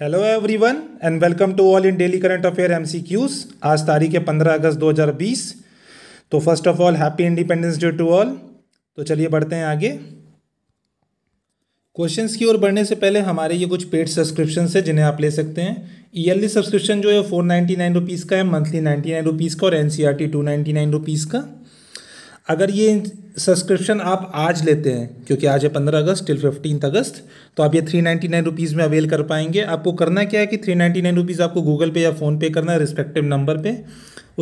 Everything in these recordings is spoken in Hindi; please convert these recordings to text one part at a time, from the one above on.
Hello everyone and welcome to all in daily current affair MCQs आज तारीख है पंद्रह अगस्त 2020 तो first of all happy independence day to all तो चलिए बढ़ते हैं आगे क्वेश्चंस की ओर बढ़ने से पहले हमारे ये कुछ पेड सब्सक्रिप्शन है जिन्हें आप ले सकते हैं ईयरली सब्सक्रिप्शन जो है फोर नाइन्टी नाइन रुपीज़ का है मंथली नाइन्टी नाइन का और N C R T two nine rupees का अगर ये सब्सक्रिप्शन आप आज लेते हैं क्योंकि आज है पंद्रह अगस्त टिल फिफ्टीन अगस्त तो आप ये थ्री नाइन्टी नाइन रुपीज़ में अवेल कर पाएंगे आपको करना क्या है कि थ्री नाइन्टी नाइन रुपीज़ आपको गूगल पे या फ़ोन पे करना है रिस्पेक्टिव नंबर पे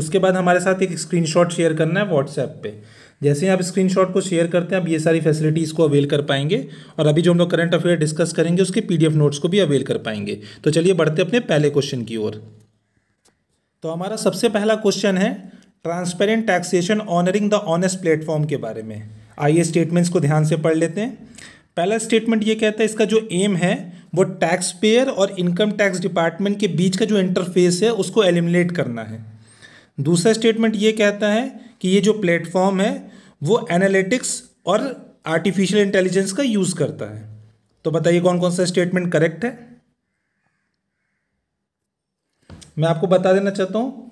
उसके बाद हमारे साथ एक स्क्रीन शेयर करना है व्हाट्सएप पे जैसे ही आप स्क्रीन को शेयर करते हैं आप ये सारी फैसिलिटीज़ को अवेल कर पाएंगे और अभी जो हम लोग करंट अफेयर डिस्कस करेंगे उसके पी नोट्स को भी अवेल कर पाएंगे तो चलिए बढ़ते अपने पहले क्वेश्चन की ओर तो हमारा सबसे पहला क्वेश्चन है transparent taxation honouring the honest platform के बारे में आइए स्टेटमेंट्स को ध्यान से पढ़ लेते हैं पहला स्टेटमेंट ये कहता है इसका जो एम है वो टैक्स पेयर और इनकम टैक्स डिपार्टमेंट के बीच का जो इंटरफेस है उसको एलिमिनेट करना है दूसरा स्टेटमेंट ये कहता है कि ये जो प्लेटफॉर्म है वो एनालिटिक्स और आर्टिफिशियल इंटेलिजेंस का यूज़ करता है तो बताइए कौन कौन सा स्टेटमेंट करेक्ट है मैं आपको बता देना चाहता हूँ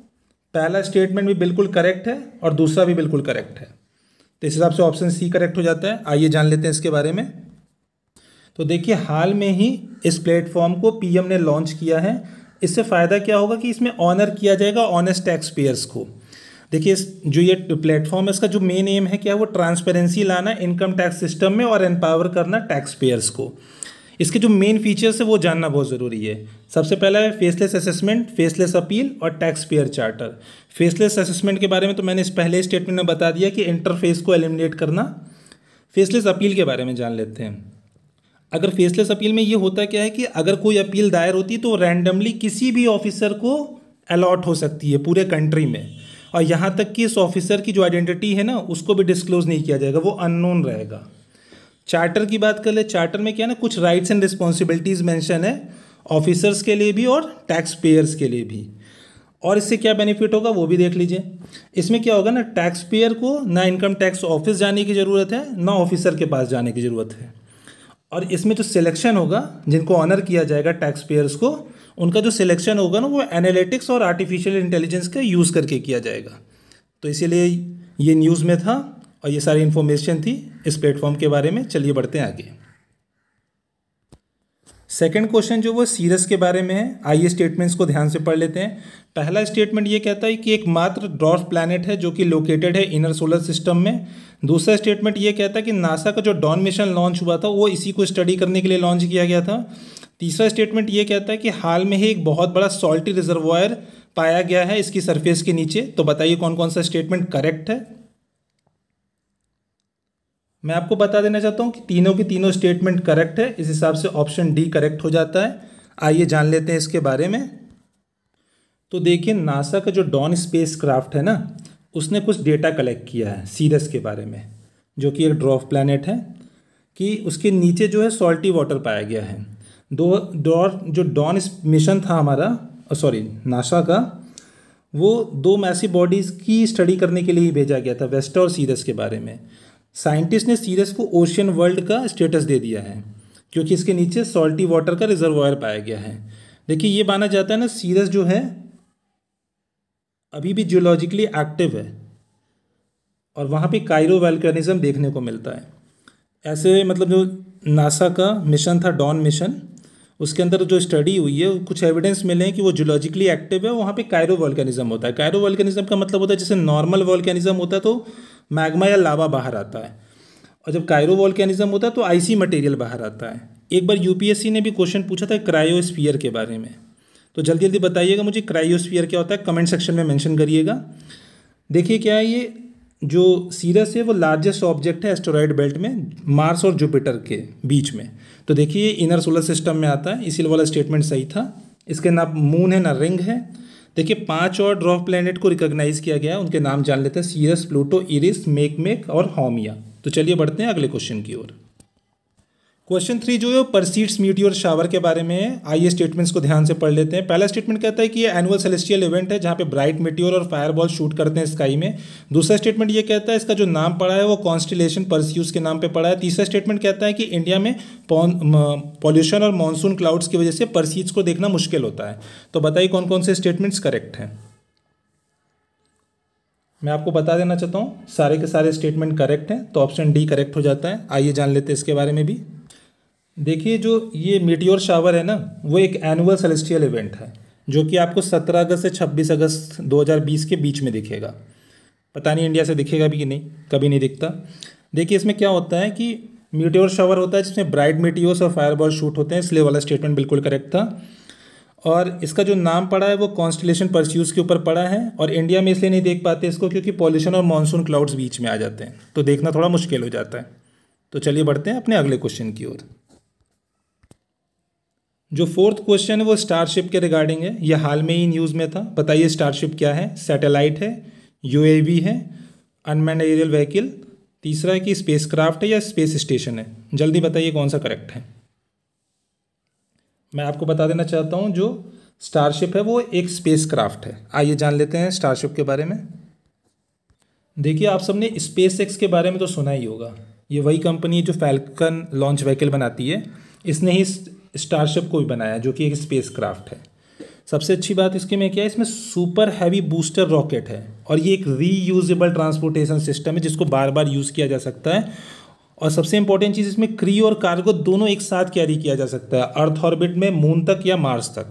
पहला स्टेटमेंट भी बिल्कुल करेक्ट है और दूसरा भी बिल्कुल करेक्ट है तो इस हिसाब से ऑप्शन सी करेक्ट हो जाता है आइए जान लेते हैं इसके बारे में तो देखिए हाल में ही इस प्लेटफॉर्म को पीएम ने लॉन्च किया है इससे फ़ायदा क्या होगा कि इसमें ऑनर किया जाएगा ऑनेस्ट टैक्स पेयर्स को देखिए इस जो ये प्लेटफॉर्म है इसका जो मेन एम है क्या है वो ट्रांसपेरेंसी लाना इनकम टैक्स सिस्टम में और एम्पावर करना टैक्स पेयर्स को इसके जो मेन फीचर्स है वो जानना बहुत ज़रूरी है सबसे पहला है फेसलेस असेसमेंट फेसलेस अपील और tax payer charter faceless assessment के बारे में तो मैंने इस पहले स्टेटमेंट में बता दिया कि इंटरफेस को एलिमिनेट करना फेसलेस अपील के बारे में जान लेते हैं अगर फेसलेस अपील में ये होता क्या है कि अगर कोई अपील दायर होती है तो रैंडमली किसी भी ऑफिसर को अलॉट हो सकती है पूरे कंट्री में और यहाँ तक कि इस ऑफिसर की जो आइडेंटिटी है ना उसको भी डिस्क्लोज नहीं किया जाएगा वो अननोन रहेगा चार्टर की बात कर ले चार्टर में क्या ना कुछ राइट्स एंड रिस्पॉन्सिबिलिटीज़ मैंशन है ऑफिसर्स के लिए भी और टैक्स पेयर्स के लिए भी और इससे क्या बेनिफिट होगा वो भी देख लीजिए इसमें क्या होगा ना टैक्स पेयर को ना इनकम टैक्स ऑफिस जाने की ज़रूरत है ना ऑफिसर के पास जाने की ज़रूरत है और इसमें जो सिलेक्शन होगा जिनको ऑनर किया जाएगा टैक्स पेयर्स को उनका जो सिलेक्शन होगा ना वो एनालिटिक्स और आर्टिफिशियल इंटेलिजेंस का यूज़ करके किया जाएगा तो इसीलिए ये न्यूज़ में था और ये सारी इन्फॉर्मेशन थी इस प्लेटफॉर्म के बारे में चलिए बढ़ते हैं आगे सेकंड क्वेश्चन जो वो सीरस के बारे में है आइए स्टेटमेंट्स को ध्यान से पढ़ लेते हैं पहला स्टेटमेंट ये कहता है कि एक मात्र ड्रॉफ प्लानट है जो कि लोकेटेड है इनर सोलर सिस्टम में दूसरा स्टेटमेंट ये कहता है कि नासा का जो डॉन मिशन लॉन्च हुआ था वो इसी को स्टडी करने के लिए लॉन्च किया गया था तीसरा स्टेटमेंट ये कहता है कि हाल में ही एक बहुत बड़ा सॉल्टी रिजर्वायर पाया गया है इसकी सरफेस के नीचे तो बताइए कौन कौन सा स्टेटमेंट करेक्ट है मैं आपको बता देना चाहता हूँ कि तीनों की तीनों स्टेटमेंट करेक्ट है इस हिसाब से ऑप्शन डी करेक्ट हो जाता है आइए जान लेते हैं इसके बारे में तो देखिए नासा का जो डॉन स्पेस क्राफ्ट है ना उसने कुछ डेटा कलेक्ट किया है सीरस के बारे में जो कि एक ड्रॉफ प्लानट है कि उसके नीचे जो है सॉल्टी वाटर पाया गया है दो डॉ जो डॉन मिशन था हमारा सॉरी नासा का वो दो मैसी बॉडीज़ की स्टडी करने के लिए भेजा गया था वेस्टा और सीरस के बारे में साइंटिस्ट ने सीरस को ओशियन वर्ल्ड का स्टेटस दे दिया है क्योंकि इसके नीचे सॉल्टी वाटर का रिजर्वायर पाया गया है देखिए ये माना जाता है ना सीरस जो है अभी भी जियोलॉजिकली एक्टिव है और वहाँ पे कायरो वेल्कनिज़म देखने को मिलता है ऐसे मतलब जो नासा का मिशन था डॉन मिशन उसके अंदर जो स्टडी हुई है कुछ एविडेंस मिले हैं कि वो जियोलॉजिकली एक्टिव है वहाँ पे कायरो वॉल्केनिज्म होता है कायरो वॉल्केनिज्म का मतलब होता है जैसे नॉर्मल वॉल्केनिज्म होता है तो मैग्मा या लावा बाहर आता है और जब कायरो वॉल्केनिज्म होता है तो आईसी मटेरियल बाहर आता है एक बार यूपीएससी ने भी क्वेश्चन पूछा था क्रायोस्फीयर के बारे में तो जल्दी जल्दी बताइएगा मुझे क्रायोस्फीयर क्या होता है कमेंट सेक्शन में मैंशन करिएगा देखिए क्या है ये जो सीरस है वो लार्जेस्ट ऑब्जेक्ट है एस्टोराइड बेल्ट में मार्स और जुपिटर के बीच में तो देखिए ये इनर सोलर सिस्टम में आता है इसीलिए वाला स्टेटमेंट सही था इसके ना मून है ना रिंग है देखिए पांच और ड्रॉप प्लैनेट को रिकॉग्नाइज किया गया है उनके नाम जान लेते हैं सीरस प्लूटो इरिस मेकमेक और होमिया तो चलिए बढ़ते हैं अगले क्वेश्चन की ओर क्वेश्चन थ्री जो है परसीड्स मीटियोर शावर के बारे में आइए स्टेटमेंट्स को ध्यान से पढ़ लेते हैं पहला स्टेटमेंट कहता है कि ये एनुअल सेलेस्टियल इवेंट है जहाँ पे ब्राइट मीटियोर और फायरबॉल शूट करते हैं स्काई में दूसरा स्टेटमेंट ये कहता है इसका जो नाम पड़ा है वो कॉन्स्टिलेशन परस्यूज के नाम पर पड़ा है तीसरा स्टेटमेंट कहता है कि इंडिया में पॉल्यूशन और मानसून क्लाउड्स की वजह से परसीड्स को देखना मुश्किल होता है तो बताइए कौन कौन से स्टेटमेंट्स करेक्ट हैं मैं आपको बता देना चाहता हूँ सारे के सारे स्टेटमेंट करेक्ट हैं तो ऑप्शन डी करेक्ट हो जाता है आइए जान लेते हैं इसके बारे में भी देखिए जो ये मीटियोर शावर है ना वो एक एनुअल सेलेस्टियल इवेंट है जो कि आपको 17 अगस्त से 26 अगस्त 2020 के बीच में दिखेगा पता नहीं इंडिया से दिखेगा भी कि नहीं कभी नहीं दिखता देखिए इसमें क्या होता है कि मीटियोर शावर होता है जिसमें ब्राइट मीटियोर्स और फायरबॉल शूट होते हैं इसलिए वाला स्टेटमेंट बिल्कुल करेक्ट था और इसका जो नाम पड़ा है वो कॉन्स्टलेशन परस्यूज के ऊपर पड़ा है और इंडिया में इसलिए नहीं देख पाते इसको क्योंकि पॉल्यूशन और मानसून क्लाउड्स बीच में आ जाते हैं तो देखना थोड़ा मुश्किल हो जाता है तो चलिए बढ़ते हैं अपने अगले क्वेश्चन की ओर जो फोर्थ क्वेश्चन है वो स्टारशिप के रिगार्डिंग है यह हाल में ही न्यूज़ में था बताइए स्टारशिप क्या है सैटेलाइट है यूएवी है अनमैंड एरियल व्हीकल तीसरा है कि स्पेसक्राफ्ट है या स्पेस स्टेशन है जल्दी बताइए कौन सा करेक्ट है मैं आपको बता देना चाहता हूँ जो स्टारशिप है वो एक क्राफ्ट है आइए जान लेते हैं स्टारशिप के बारे में देखिए आप सबने स्पेस एक्स के बारे में तो सुना ही होगा ये वही कंपनी जो फैल्कन लॉन्च व्हीकल बनाती है इसने ही स्टारशिप को भी बनाया जो कि एक स्पेस क्राफ्ट है सबसे अच्छी बात इसके में क्या है इसमें सुपर हैवी बूस्टर रॉकेट है और ये एक रीयूजेबल ट्रांसपोर्टेशन सिस्टम है जिसको बार बार यूज़ किया जा सकता है और सबसे इंपॉर्टेंट चीज़ इसमें क्री और कार्गो दोनों एक साथ कैरी किया जा सकता है अर्थ ऑर्बिट में मून तक या मार्स तक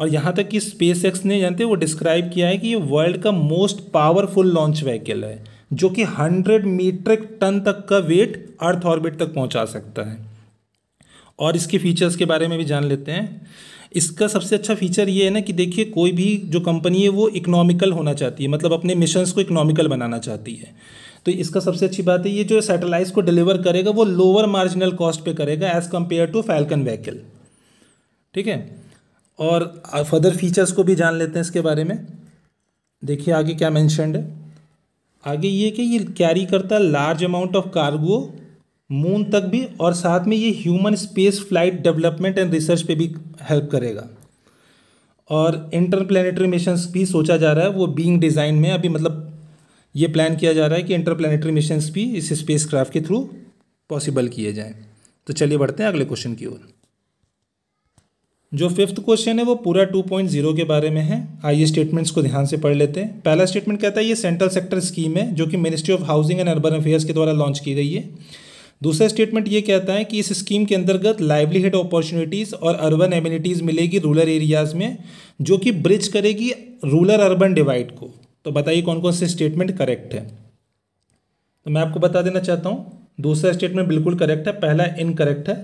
और यहाँ तक कि स्पेस एक्स ने जानते वो डिस्क्राइब किया है कि ये वर्ल्ड का मोस्ट पावरफुल लॉन्च व्हीकल है जो कि हंड्रेड मीट्रिक टन तक का वेट अर्थ ऑर्बिट तक पहुँचा सकता है और इसके फीचर्स के बारे में भी जान लेते हैं इसका सबसे अच्छा फीचर ये है ना कि देखिए कोई भी जो कंपनी है वो इकोनॉमिकल होना चाहती है मतलब अपने मिशंस को इकोनॉमिकल बनाना चाहती है तो इसका सबसे अच्छी बात है ये जो सैटेलाइट्स को डिलीवर करेगा वो लोअर मार्जिनल कॉस्ट पे करेगा as compared to Falcon vehicle ठीक है और फर्दर फीचर्स को भी जान लेते हैं इसके बारे में देखिए आगे क्या मैंशनड है आगे ये कि ये कैरी करता है large amount of cargo moon तक भी और साथ में ये human space flight development and research पे भी हेल्प करेगा और इंटर प्लानिटरी मिशन भी सोचा जा रहा है वो बींग डिज़ाइन में अभी मतलब ये प्लान किया जा रहा है कि प्लानिटरी मिशन भी इस स्पेस क्राफ्ट के थ्रू पॉसिबल किए जाएँ तो चलिए बढ़ते हैं अगले क्वेश्चन की ओर जो फिफ्थ क्वेश्चन है वो पूरा 2.0 के बारे में है आइए स्टेटमेंट्स को ध्यान से पढ़ लेते हैं पहला स्टेटमेंट कहता है ये सेंट्रल सेक्टर स्कीम है जो कि ministry of housing and urban affairs के द्वारा लॉन्च की गई है दूसरा स्टेटमेंट ये कहता है कि इस स्कीम के अंतर्गत लाइवलीहुड अपॉर्चुनिटीज़ और अर्बन एम्यूनिटीज़ मिलेगी रूरल एरियाज़ में जो कि ब्रिज करेगी रूरल अर्बन डिवाइड को तो बताइए कौन कौन से स्टेटमेंट करेक्ट है तो मैं आपको बता देना चाहता हूँ दूसरा स्टेटमेंट बिल्कुल करेक्ट है पहला इनकरेक्ट है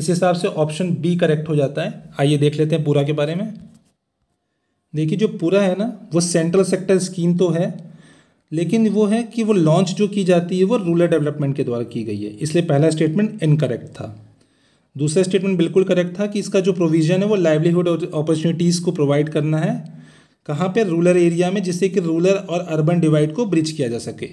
इस हिसाब से ऑप्शन बी करेक्ट हो जाता है आइए देख लेते हैं पूरा के बारे में देखिए जो पूरा है ना वो सेंट्रल सेक्टर स्कीम तो है लेकिन वो है कि वो लॉन्च जो की जाती है वो रूरल डेवलपमेंट के द्वारा की गई है इसलिए पहला स्टेटमेंट इनकरेक्ट था दूसरा स्टेटमेंट बिल्कुल करेक्ट था कि इसका जो प्रोविज़न है वो लाइवलीहुड अपॉर्चुनिटीज़ को प्रोवाइड करना है कहाँ पर रूरल एरिया में जिससे कि रूरल और अर्बन डिवाइड को ब्रिज किया जा सके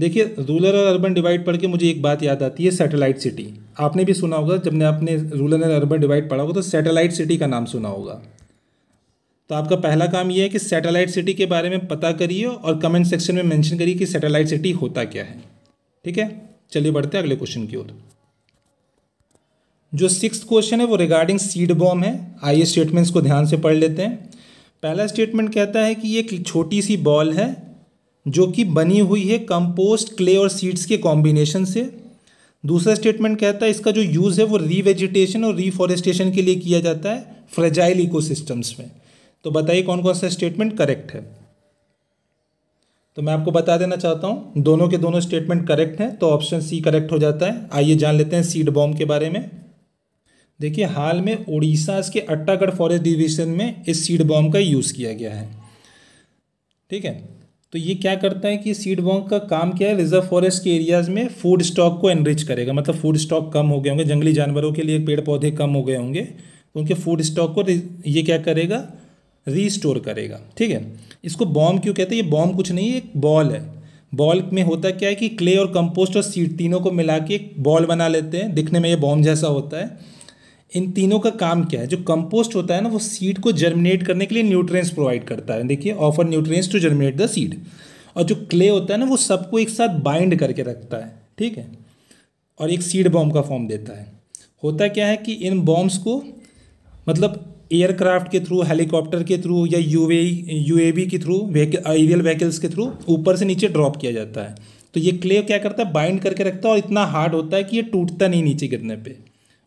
देखिए रूरल और अर्बन डिवाइड पढ़ के मुझे एक बात याद आती है सैटेलाइट सिटी आपने भी सुना होगा जब ने आपने रूरल और अर्बन डिवाइड पढ़ा होगा तो सैटेलाइट सिटी का नाम सुना होगा तो आपका पहला काम यह है कि सैटेलाइट सिटी के बारे में पता करिए और कमेंट सेक्शन में मेंशन करिए कि सैटेलाइट सिटी होता क्या है ठीक है चलिए बढ़ते हैं अगले क्वेश्चन की ओर जो सिक्स क्वेश्चन है वो रिगार्डिंग सीड बॉम है आइए स्टेटमेंट्स को ध्यान से पढ़ लेते हैं पहला स्टेटमेंट कहता है कि ये एक छोटी सी बॉल है जो कि बनी हुई है कंपोस्ट क्ले और सीड्स के कॉम्बिनेशन से दूसरा स्टेटमेंट कहता है इसका जो यूज़ है वो रीवेजिटेशन और रीफॉरेस्टेशन के लिए किया जाता है फ्रेजाइल इकोसिस्टम्स में तो बताइए कौन कौन सा स्टेटमेंट करेक्ट है तो मैं आपको बता देना चाहता हूँ दोनों के दोनों स्टेटमेंट करेक्ट हैं तो ऑप्शन सी करेक्ट हो जाता है आइए जान लेते हैं सीड बॉम्ब के बारे में देखिए हाल में उड़ीसा के अट्टागढ़ फॉरेस्ट डिविजन में इस सीड बॉम्ब का यूज़ किया गया है ठीक है तो ये क्या करता है कि सीड बॉम्ब का काम क्या है रिजर्व फॉरेस्ट के एरियाज़ में फूड स्टॉक को एनरिच करेगा मतलब फूड स्टॉक कम हो गए होंगे जंगली जानवरों के लिए पेड़ पौधे कम हो गए होंगे तो उनके फूड स्टॉक को ये क्या करेगा रीस्टोर करेगा ठीक है इसको बॉम क्यों कहते हैं ये बॉम्ब कुछ नहीं है एक बॉल है बॉल में होता क्या है कि क्ले और कंपोस्ट और सीट तीनों को मिला के एक बॉल बना लेते हैं दिखने में ये बॉम्ब जैसा होता है इन तीनों का काम क्या है जो कंपोस्ट होता है ना वो सीड को जर्मिनेट करने के लिए न्यूट्रिएंट्स प्रोवाइड करता है देखिए offer nutrients to germinate the seed और जो क्ले होता है ना वो सबको एक साथ बाइंड करके रखता है ठीक है और एक सीड बॉम्ब का फॉर्म देता है होता क्या है कि इन बॉम्ब्स को मतलब एयरक्राफ्ट के थ्रू हेलीकॉप्टर के थ्रू या यू यूएवी के थ्रू एरियल व्हीकल्स के थ्रू ऊपर से नीचे ड्रॉप किया जाता है तो ये क्ले क्या करता है बाइंड करके रखता है और इतना हार्ड होता है कि ये टूटता नहीं नीचे गिरने पे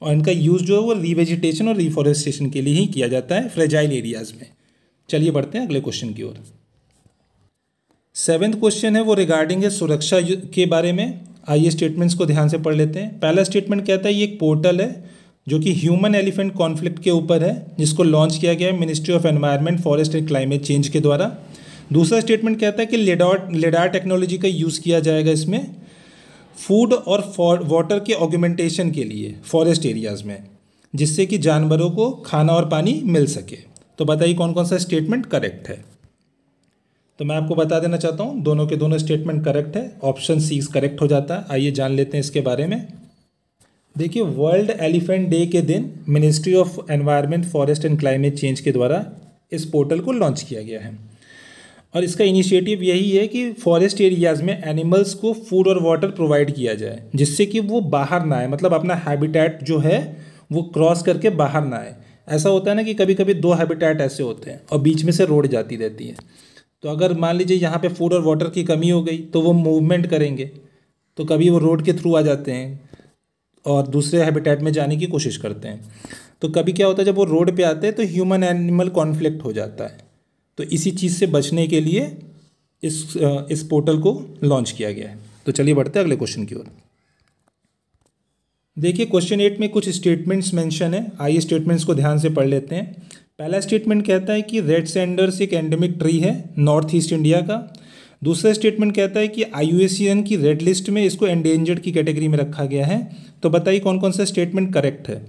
और इनका यूज़ जो है वो रिवेजिटेशन और रिफॉरेस्टेशन के लिए ही किया जाता है फ्रेजाइल एरियाज़ में चलिए बढ़ते हैं अगले क्वेश्चन की ओर सेवेंथ क्वेश्चन है वो रिगार्डिंग है सुरक्षा के बारे में आइए स्टेटमेंट्स को ध्यान से पढ़ लेते हैं पहला स्टेटमेंट कहता है ये एक पोर्टल है जो कि ह्यूमन एलिफेंट कॉन्फ्लिक्ट के ऊपर है जिसको लॉन्च किया गया है ministry of environment forest and climate change के द्वारा दूसरा स्टेटमेंट कहता है कि लेडार लेडार टेक्नोलॉजी का यूज़ किया जाएगा इसमें फूड और वाटर के ऑगुमेंटेशन के लिए फॉरेस्ट एरियाज़ में जिससे कि जानवरों को खाना और पानी मिल सके तो बताइए कौन कौन सा स्टेटमेंट करेक्ट है तो मैं आपको बता देना चाहता हूँ दोनों के दोनों स्टेटमेंट करेक्ट है ऑप्शन सी करेक्ट हो जाता है आइए जान लेते हैं इसके बारे में देखिए वर्ल्ड एलिफेंट डे के दिन ministry of environment forest and climate change के द्वारा इस पोर्टल को लॉन्च किया गया है और इसका इनिशिएटिव यही है कि फॉरेस्ट एरियाज़ में एनिमल्स को फूड और वाटर प्रोवाइड किया जाए जिससे कि वो बाहर ना आए मतलब अपना हैबिटेट जो है वो क्रॉस करके बाहर ना आए ऐसा होता है ना कि कभी कभी दो हैबिटेट ऐसे होते हैं और बीच में से रोड जाती रहती है तो अगर मान लीजिए यहाँ पे फूड और वाटर की कमी हो गई तो वो मूवमेंट करेंगे तो कभी वो रोड के थ्रू आ जाते हैं और दूसरे हैबिटेट में जाने की कोशिश करते हैं तो कभी क्या होता है जब वो रोड पे आते हैं तो ह्यूमन एनिमल कॉन्फ्लिक्ट हो जाता है तो इसी चीज़ से बचने के लिए इस इस पोर्टल को लॉन्च किया गया है तो चलिए बढ़ते हैं अगले क्वेश्चन की ओर देखिए क्वेश्चन एट में कुछ स्टेटमेंट्स मेंशन है आइए स्टेटमेंट्स को ध्यान से पढ़ लेते हैं पहला स्टेटमेंट कहता है कि रेड सेंडर्स एक एंडेमिक ट्री है नॉर्थ ईस्ट इंडिया का दूसरा स्टेटमेंट कहता है कि आई की रेड लिस्ट में इसको एंडेंजर्ड की कैटेगरी में रखा गया है तो बताइए कौन कौन सा स्टेटमेंट करेक्ट है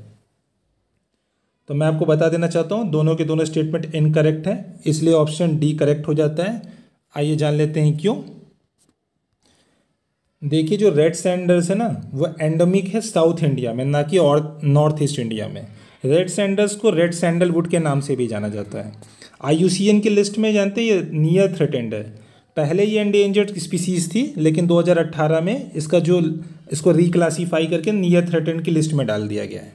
तो मैं आपको बता देना चाहता हूँ दोनों के दोनों स्टेटमेंट इनकरेक्ट है इसलिए ऑप्शन डी करेक्ट हो जाता है आइए जान लेते हैं क्यों देखिए जो रेड सैंडर्स है ना वो एंडमिक है साउथ इंडिया में ना कि और नॉर्थ ईस्ट इंडिया में रेड सैंडर्स को रेड सैंडलवुड के नाम से भी जाना जाता है आई की लिस्ट में जानते हैं ये नियर थ्रेटेंड है पहले ये एंडेंजर्ड स्पीसीज थी लेकिन 2018 में इसका जो इसको रिक्लासीफाई करके नियर थ्रेटन की लिस्ट में डाल दिया गया है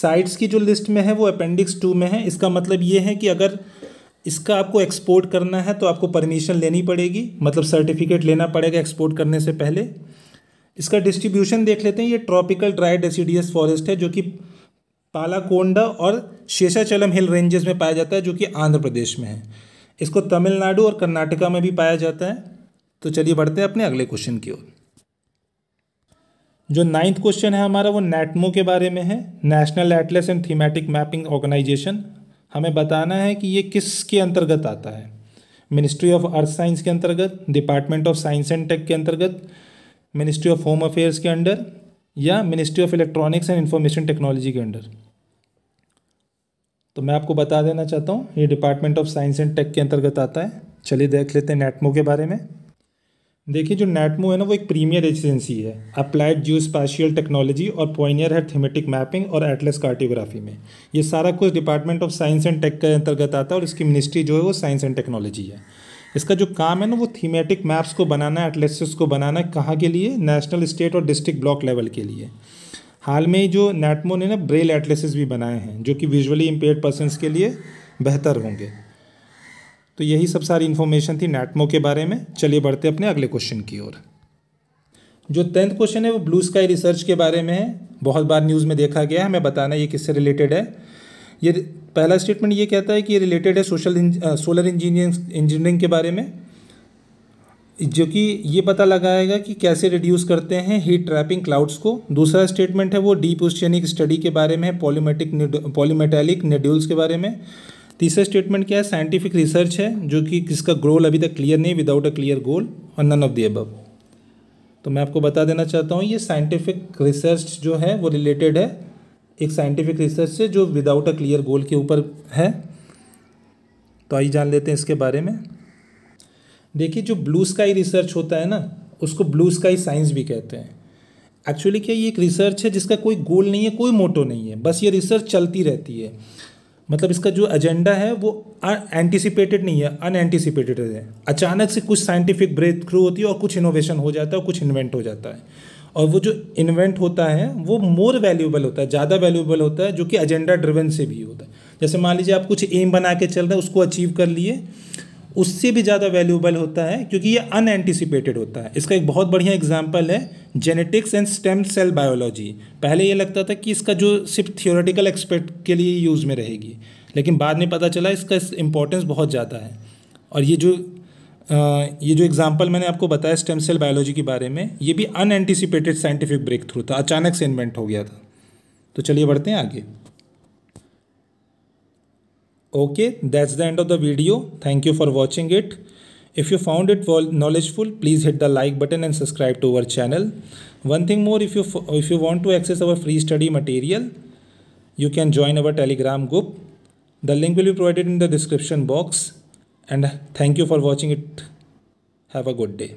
साइट्स की जो लिस्ट में है वो अपेंडिक्स टू में है इसका मतलब ये है कि अगर इसका आपको एक्सपोर्ट करना है तो आपको परमिशन लेनी पड़ेगी मतलब सर्टिफिकेट लेना पड़ेगा एक्सपोर्ट करने से पहले इसका डिस्ट्रीब्यूशन देख लेते हैं ये ट्रॉपिकल ड्राई डेसीडियस फॉरेस्ट है जो कि पालाकोंडा और शेषाचलम हिल रेंजेस में पाया जाता है जो कि आंध्र प्रदेश में है इसको तमिलनाडु और कर्नाटका में भी पाया जाता है तो चलिए बढ़ते हैं अपने अगले क्वेश्चन की ओर जो नाइन्थ क्वेश्चन है हमारा वो नेटमो के बारे में है national atlas and thematic mapping organisation हमें बताना है कि ये किस के अंतर्गत आता है मिनिस्ट्री ऑफ अर्थ साइंस के अंतर्गत department of science and tech के अंतर्गत मिनिस्ट्री ऑफ होम अफेयर्स के अंडर या ministry of electronics and information technology के अंडर तो मैं आपको बता देना चाहता हूँ ये department of science and tech के अंतर्गत आता है चलिए देख लेते हैं नेटमो के बारे में देखिए जो नेटमो है ना वो एक प्रीमियर एजेंसी है अप्लाइड स्पेशियल टेक्नोलॉजी और पॉइनियर है थीमेटिक मैपिंग और एटलस कार्टियोग्राफी में ये सारा कुछ department of science and tech के अंतर्गत आता है और इसकी मिनिस्ट्री जो है वो साइंस एंड टेक्नोलॉजी है इसका जो काम है ना वो थीमेटिक मैप्स को बनाना है एटलेसिस को बनाना है कहाँ के लिए नेशनल स्टेट और डिस्ट्रिक्ट ब्लॉक लेवल के लिए हाल में जो नेटमो ने ना ब्रेल एटलेसेस भी बनाए हैं जो कि विजुअली इम्पेयर पर्सनस के लिए बेहतर होंगे तो यही सब सारी इन्फॉर्मेशन थी नेटमो के बारे में चलिए बढ़ते अपने अगले क्वेश्चन की ओर जो टेंथ क्वेश्चन है वो ब्लू स्काई रिसर्च के बारे में है बहुत बार न्यूज़ में देखा गया है हमें बताना ये किससे रिलेटेड है ये पहला स्टेटमेंट ये कहता है कि ये रिलेटेड है सोशल सोलर इंजीनियरिंग इंजीनियरिंग के बारे में जो कि ये पता लगाएगा कि कैसे रिड्यूस करते हैं हीट ट्रैपिंग क्लाउड्स को दूसरा स्टेटमेंट है वो डीप ओशनिक स्टडी के बारे में पॉलीमेटिक पॉलीमेटेलिक नेड्यूल्स के बारे में तीसरा स्टेटमेंट क्या है साइंटिफिक रिसर्च है जो कि किसका ग्रोल अभी तक क्लियर नहीं विदाउट अ क्लियर गोल और नन ऑफ दी अबव तो मैं आपको बता देना चाहता हूँ ये साइंटिफिक रिसर्च जो है वो रिलेटेड है एक साइंटिफिक रिसर्च से जो विदाउट अ क्लियर गोल के ऊपर है तो आइए जान लेते हैं इसके बारे में देखिए जो ब्लू स्काई रिसर्च होता है ना उसको ब्लू स्काई साइंस भी कहते हैं एक्चुअली क्या ये एक रिसर्च है जिसका कोई गोल नहीं है कोई मोटो नहीं है बस ये रिसर्च चलती रहती है मतलब इसका जो एजेंडा है वो एंटिसिपेटेड नहीं है अनएंटिसिपेटेड है अचानक से कुछ साइंटिफिक ब्रेक थ्रू होती है और कुछ इनोवेशन हो जाता है और कुछ इन्वेंट हो जाता है और वो जो इन्वेंट होता है वो मोर वैल्यूएबल होता है ज़्यादा वैल्यूएबल होता है जो कि एजेंडा ड्रिवन से भी होता है जैसे मान लीजिए आप कुछ एम बना के चल रहे हैं उसको अचीव कर लिए उससे भी ज़्यादा वैल्यूबल होता है क्योंकि ये अनएंटिसिपेटेड होता है इसका एक बहुत बढ़िया एग्जाम्पल है genetics and stem cell biology पहले ये लगता था कि इसका जो सिर्फ थियोरेटिकल एक्सपेक्ट के लिए यूज़ में रहेगी लेकिन बाद में पता चला इसका इम्पोर्टेंस बहुत ज़्यादा है और ये जो आ, ये जो एग्जाम्पल मैंने आपको बताया स्टेम सेल बायोलॉजी के बारे में ये भी अनएंटिसिपेटेड साइंटिफिक ब्रेक थ्रू था अचानक से इन्वेंट हो गया था तो चलिए बढ़ते हैं आगे Okay, that's the end of the video. Thank you for watching it. If you found it knowledgeful, please hit the like button and subscribe to our channel. One thing more, if you if you want to access our free study material, you can join our Telegram group. The link will be provided in the description box. And thank you for watching it. Have a good day.